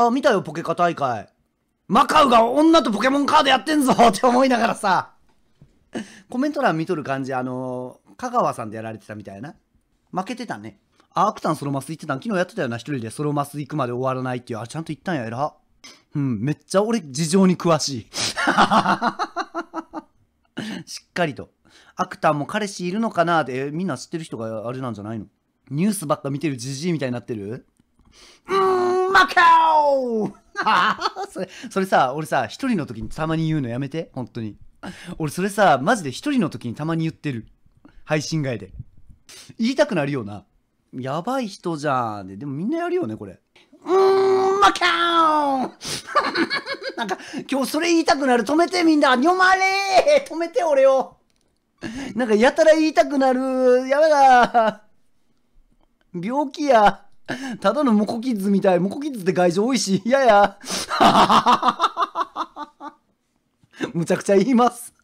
あ、見たよ、ポケカ大会。マカウが女とポケモンカードやってんぞ って思いながらさ、コメント欄見とる感じ、あのー、香川さんでやられてたみたいな。負けてたね。あ、アクタンソロマス行ってたん昨日やってたよな、一人でソロマス行くまで終わらないっていう。あ、ちゃんと行ったんや、偉うん、めっちゃ俺、事情に詳しい。しっかりと。アクタンも彼氏いるのかなって、みんな知ってる人があれなんじゃないのニュースばっか見てるじじいみたいになってるうんバカオ それそれさ俺さ一人の時にたまに言うのやめて本当に俺それさマジで一人の時にたまに言ってる配信外で言いたくなるようなやばい人じゃんででもみんなやるよねこれうーんマカオン なんか今日それ言いたくなる止めてみんな読まれ止めて俺をなんかやたら言いたくなるやばだ病気や ただのモコキッズみたい。モコキッズって外傷多いし、嫌 やや。むちゃくちゃ言います。